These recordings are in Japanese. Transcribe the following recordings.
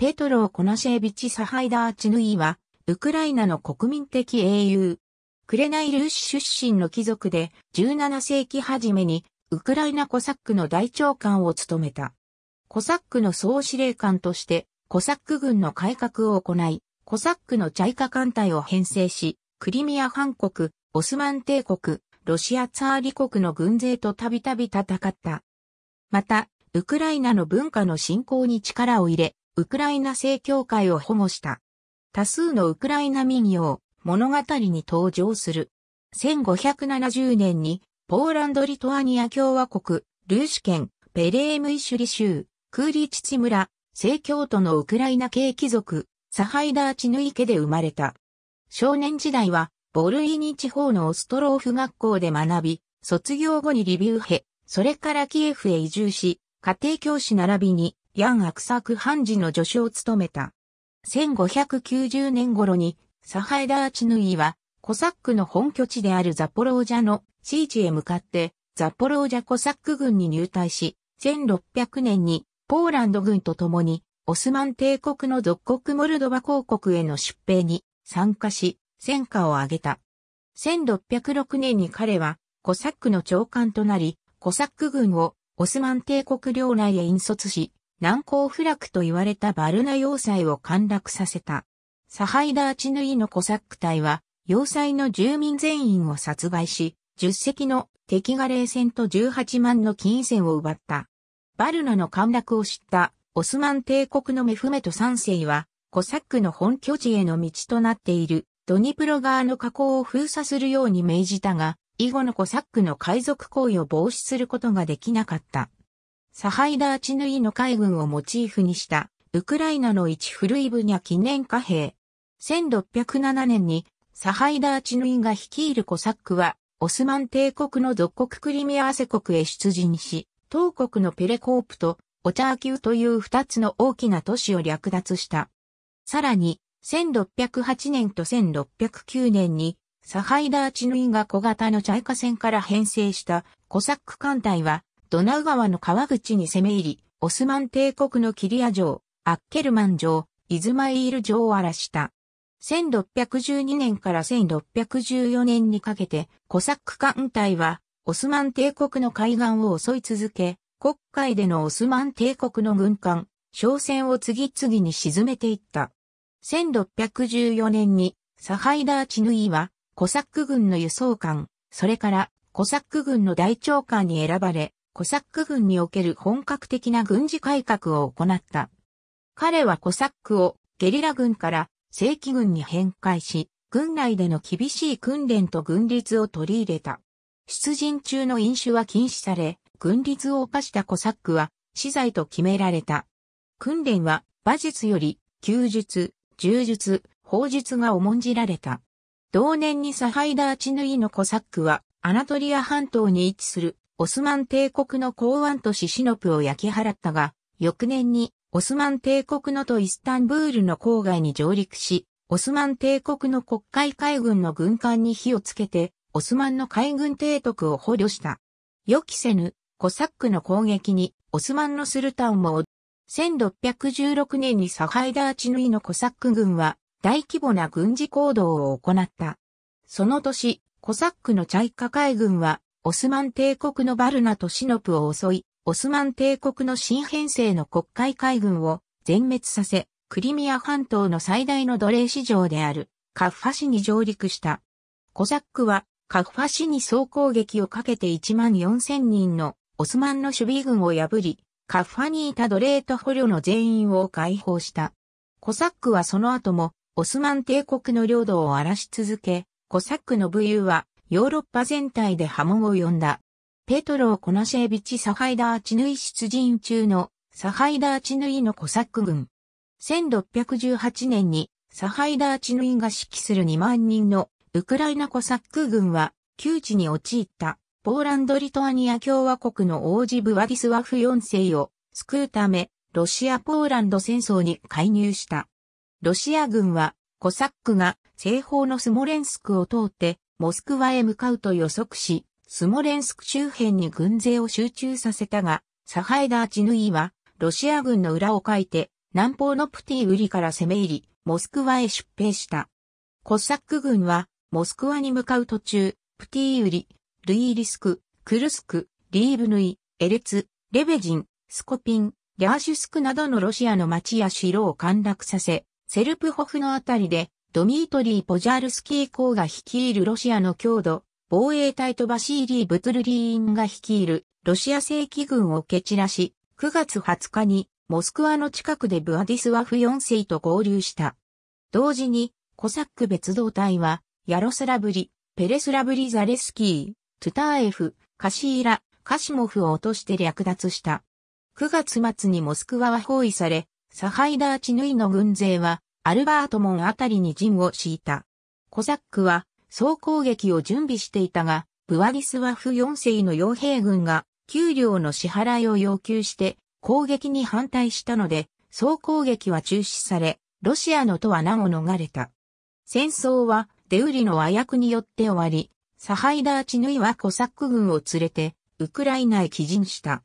ペトロー・コナシェービチ・サハイダーチヌイは、ウクライナの国民的英雄。クレナイルーシ出身の貴族で、17世紀初めに、ウクライナコサックの大長官を務めた。コサックの総司令官として、コサック軍の改革を行い、コサックのチャイカ艦隊を編成し、クリミア半国、オスマン帝国、ロシアツァーリ国の軍勢とたびたび戦った。また、ウクライナの文化の振興に力を入れ、ウクライナ正教会を保護した。多数のウクライナ民謡、物語に登場する。1570年に、ポーランド・リトアニア共和国、ルーシュ県、ベレームイシュリ州、クーリチチ村、正教徒のウクライナ系貴族、サハイダーチヌイ家で生まれた。少年時代は、ボルイニ地方のオストローフ学校で学び、卒業後にリビウヘ、それからキエフへ移住し、家庭教師並びにヤン・アクサク・ハンジの助手を務めた。1590年頃に、サハエダーチヌイは、コサックの本拠地であるザポロージャの地域へ向かって、ザポロージャコサック軍に入隊し、1600年にポーランド軍と共に、オスマン帝国の属国モルドバ公国への出兵に参加し、戦果を挙げた。1606年に彼は、コサックの長官となり、コサック軍をオスマン帝国領内へ引率し、難攻不落と言われたバルナ要塞を陥落させた。サハイダーチヌイのコサック隊は、要塞の住民全員を殺害し、10隻の敵が冷戦と18万の金銭を奪った。バルナの陥落を知ったオスマン帝国のメフメト3世は、コサックの本拠地への道となっているドニプロ川の河口を封鎖するように命じたが、以後のコサックの海賊行為を防止することができなかった。サハイダーチヌイの海軍をモチーフにした、ウクライナの一古い分野記念貨幣。1607年に、サハイダーチヌイが率いるコサックは、オスマン帝国の独国クリミア汗国へ出陣し、当国のペレコープとオチャーーという二つの大きな都市を略奪した。さらに、1608年と1609年に、サハイダーチヌイが小型のチャイカ船から編成したコサック艦隊はドナウ川の川口に攻め入り、オスマン帝国のキリア城、アッケルマン城、イズマイール城を荒らした。1612年から1614年にかけて、コサック艦隊は、オスマン帝国の海岸を襲い続け、国会でのオスマン帝国の軍艦、商船を次々に沈めていった。1614年に、サハイダーチヌイは、コサック軍の輸送艦、それから、コサック軍の大長官に選ばれ、コサック軍における本格的な軍事改革を行った。彼はコサックをゲリラ軍から正規軍に変換し、軍内での厳しい訓練と軍律を取り入れた。出陣中の飲酒は禁止され、軍律を犯したコサックは死罪と決められた。訓練は馬術より休術、柔術、砲術が重んじられた。同年にサハイダーチヌイのコサックはアナトリア半島に位置するオスマン帝国の港湾都市シノプを焼き払ったが、翌年にオスマン帝国のとイスタンブールの郊外に上陸し、オスマン帝国の国会海軍の軍艦に火をつけて、オスマンの海軍提督を捕虜した。予期せぬ、コサックの攻撃に、オスマンのスルタンも、1616年にサハイダーチヌイのコサック軍は、大規模な軍事行動を行った。その年、コサックのチャイカ海軍は、オスマン帝国のバルナとシノプを襲い、オスマン帝国の新編成の国会海軍を全滅させ、クリミア半島の最大の奴隷市場であるカッファ市に上陸した。コザックはカッファ市に総攻撃をかけて1万4000人のオスマンの守備軍を破り、カッファにいた奴隷と捕虜の全員を解放した。コサックはその後もオスマン帝国の領土を荒らし続け、コサックの武勇はヨーロッパ全体で波紋を呼んだ。ペトロー・コナシェービチ・サハイダーチヌイ出陣中のサハイダーチヌイのコサック軍。1618年にサハイダーチヌイが指揮する2万人のウクライナコサック軍は窮地に陥ったポーランド・リトアニア共和国の王子ブワディスワフ4世を救うためロシア・ポーランド戦争に介入した。ロシア軍はコサックが西方のスモレンスクを通ってモスクワへ向かうと予測し、スモレンスク周辺に軍勢を集中させたが、サハエダーチヌイは、ロシア軍の裏をかいて、南方のプティウリから攻め入り、モスクワへ出兵した。コサック軍は、モスクワに向かう途中、プティウリ、ルイリスク、クルスク、リーブヌイ、エレツ、レベジン、スコピン、リャーシュスクなどのロシアの町や城を陥落させ、セルプホフのあたりでドミートリー・ポジャルスキー公が率いるロシアの強度、防衛隊とバシーリー・ブツルリーンが率いるロシア正規軍を蹴散らし、9月20日にモスクワの近くでブアディスワフ4世と合流した。同時に、コサック別動隊は、ヤロスラブリ、ペレスラブリ・ザレスキー、トゥターエフ、カシーラ、カシモフを落として略奪した。9月末にモスクワは包囲され、サハイダーチヌイの軍勢はアルバート門あたりに陣を敷いた。コザックは総攻撃を準備していたが、ブワリスワフ4世の傭兵軍が給料の支払いを要求して攻撃に反対したので、総攻撃は中止され、ロシアのとは難を逃れた。戦争はデウリの和訳によって終わり、サハイダーチヌイはコサック軍を連れて、ウクライナへ帰陣した。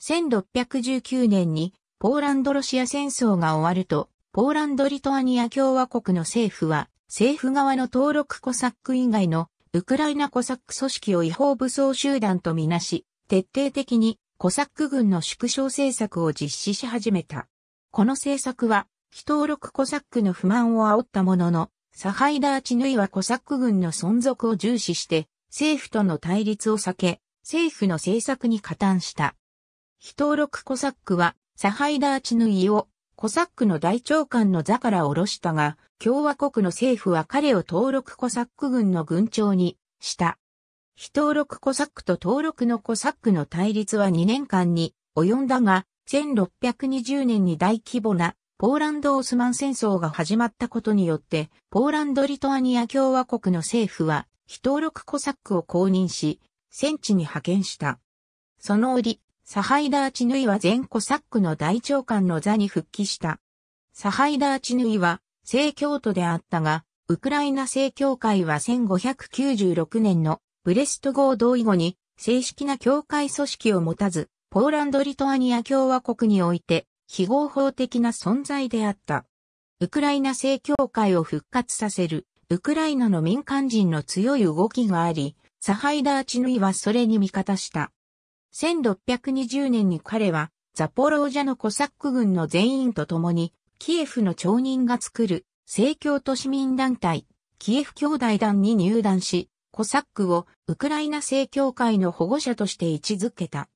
1619年にポーランドロシア戦争が終わると、ポーランド・リトアニア共和国の政府は、政府側の登録コサック以外のウクライナコサック組織を違法武装集団とみなし、徹底的にコサック軍の縮小政策を実施し始めた。この政策は、非登録コサックの不満を煽ったものの、サハイダーチヌイはコサック軍の存続を重視して、政府との対立を避け、政府の政策に加担した。非登録コサックは、サハイダーチヌイをコサックの大長官の座から下ろしたが、共和国の政府は彼を登録コサック軍の軍長にした。非登録コサックと登録のコサックの対立は2年間に及んだが、1620年に大規模なポーランド・オスマン戦争が始まったことによって、ポーランド・リトアニア共和国の政府は、非登録コサックを公認し、戦地に派遣した。その折、サハイダーチヌイは前コサックの大長官の座に復帰した。サハイダーチヌイは正教徒であったが、ウクライナ正教会は1596年のブレスト合同意後に正式な教会組織を持たず、ポーランド・リトアニア共和国において非合法的な存在であった。ウクライナ正教会を復活させる、ウクライナの民間人の強い動きがあり、サハイダーチヌイはそれに味方した。1620年に彼は、ザポロージャのコサック軍の全員と共に、キエフの町人が作る、政教都市民団体、キエフ兄弟団に入団し、コサックをウクライナ正教会の保護者として位置づけた。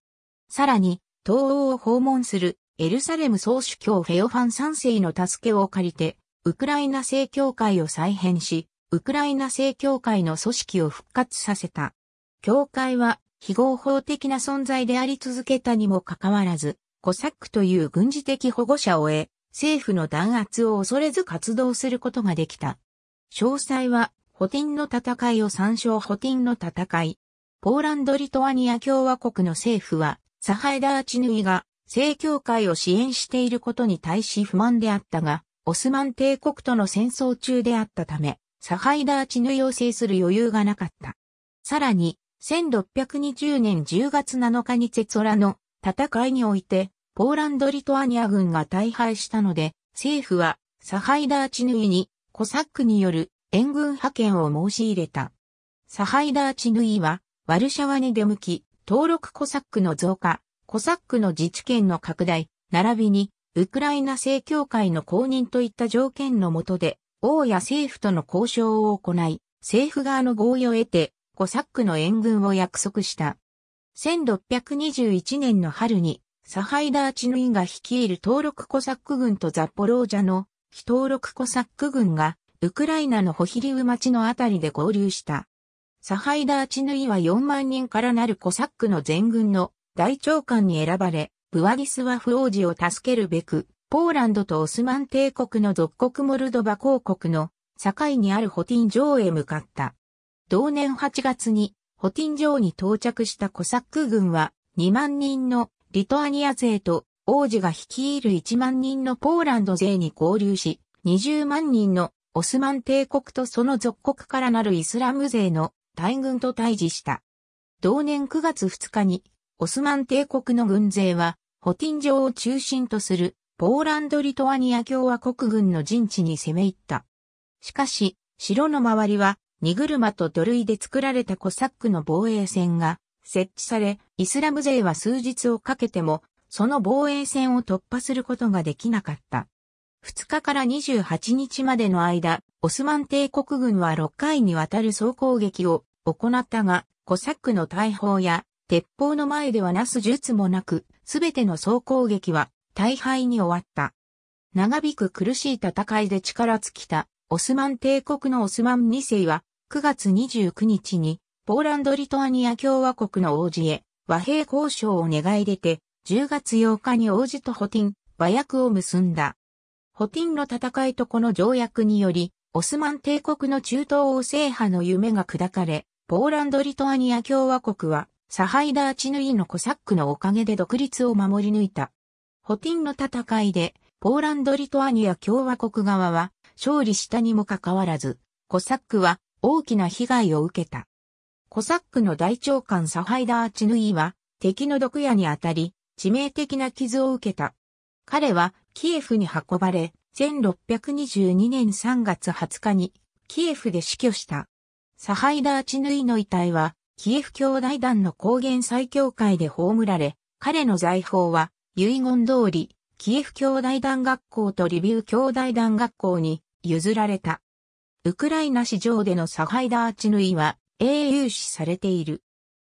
さらに、東欧を訪問するエルサレム総主教フェオファン3世の助けを借りて、ウクライナ正教会を再編し、ウクライナ正教会の組織を復活させた。教会は非合法的な存在であり続けたにもかかわらず、コサックという軍事的保護者を得、政府の弾圧を恐れず活動することができた。詳細は、補填の戦いを参照補填の戦い。ポーランド・リトアニア共和国の政府は、サハエダーチヌイが、正教会を支援していることに対し不満であったが、オスマン帝国との戦争中であったため、サハイダーチヌイを制する余裕がなかった。さらに、1620年10月7日にツェツォラの戦いにおいて、ポーランド・リトアニア軍が大敗したので、政府はサハイダーチヌイにコサックによる援軍派遣を申し入れた。サハイダーチヌイはワルシャワに出向き、登録コサックの増加、コサックの自治権の拡大、並びにウクライナ正教会の公認といった条件のもとで、王や政府との交渉を行い、政府側の合意を得て、コサックの援軍を約束した。1621年の春に、サハイダーチヌイが率いる登録コサック軍とザポロージャの非登録コサック軍が、ウクライナのホヒリウ町のあたりで合流した。サハイダーチヌイは4万人からなるコサックの全軍の大長官に選ばれ、ブワリスワフ王子を助けるべく、ポーランドとオスマン帝国の属国モルドバ公国の境にあるホティン城へ向かった。同年8月に、ホティン城に到着したコサック軍は、2万人のリトアニア勢と、王子が率いる1万人のポーランド勢に合流し、20万人のオスマン帝国とその属国からなるイスラム勢の大軍と対峙した。同年9月2日に、オスマン帝国の軍勢は、ホティン城を中心とするポーランド・リトアニア共和国軍の陣地に攻め入った。しかし、城の周りは荷車と土塁で作られたコサックの防衛線が設置され、イスラム勢は数日をかけても、その防衛線を突破することができなかった。2日から28日までの間、オスマン帝国軍は6回にわたる総攻撃を行ったが、コサックの大砲や鉄砲の前ではなす術もなく、すべての総攻撃は大敗に終わった。長引く苦しい戦いで力尽きたオスマン帝国のオスマン2世は9月29日に、ポーランド・リトアニア共和国の王子へ和平交渉を願い出て、10月8日に王子とホティン、和訳を結んだ。ホティンの戦いとこの条約により、オスマン帝国の中東王制覇の夢が砕かれ、ポーランド・リトアニア共和国は、サハイダーチヌイのコサックのおかげで独立を守り抜いた。ホティンの戦いで、ポーランド・リトアニア共和国側は勝利したにもかかわらず、コサックは大きな被害を受けた。コサックの大長官サハイダー・チヌイは敵の毒矢にあたり致命的な傷を受けた。彼はキエフに運ばれ、1622年3月20日にキエフで死去した。サハイダー・チヌイの遺体はキエフ兄弟団の高原最教会で葬られ、彼の財宝は遺言通り、キエフ兄弟団学校とリビウ兄弟団学校に譲られた。ウクライナ市場でのサハイダーチヌイは英雄視されている。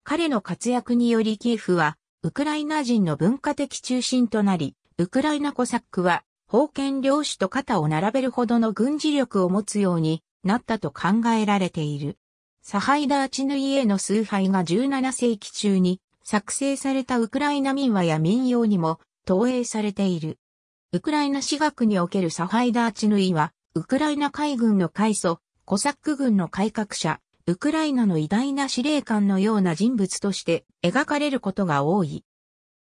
彼の活躍によりキエフはウクライナ人の文化的中心となり、ウクライナコサックは封建領主と肩を並べるほどの軍事力を持つようになったと考えられている。サハイダーチヌイへの崇拝が17世紀中に作成されたウクライナ民話や民謡にも投影されている。ウクライナ史学におけるサハイダーチヌイはウクライナ海軍の開祖、コサック軍の改革者、ウクライナの偉大な司令官のような人物として描かれることが多い。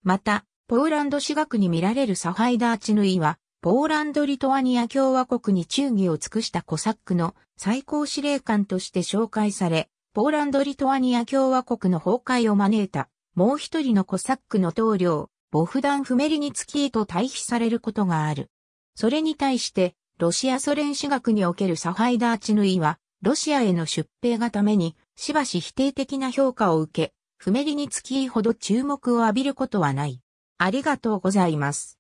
また、ポーランド私学に見られるサファイダーチヌイは、ポーランド・リトアニア共和国に忠義を尽くしたコサックの最高司令官として紹介され、ポーランド・リトアニア共和国の崩壊を招いた、もう一人のコサックの統領、ボフダン・フメリニツキーと対比されることがある。それに対して、ロシアソ連私学におけるサファイダーチヌイは、ロシアへの出兵がために、しばし否定的な評価を受け、不メリにつきほど注目を浴びることはない。ありがとうございます。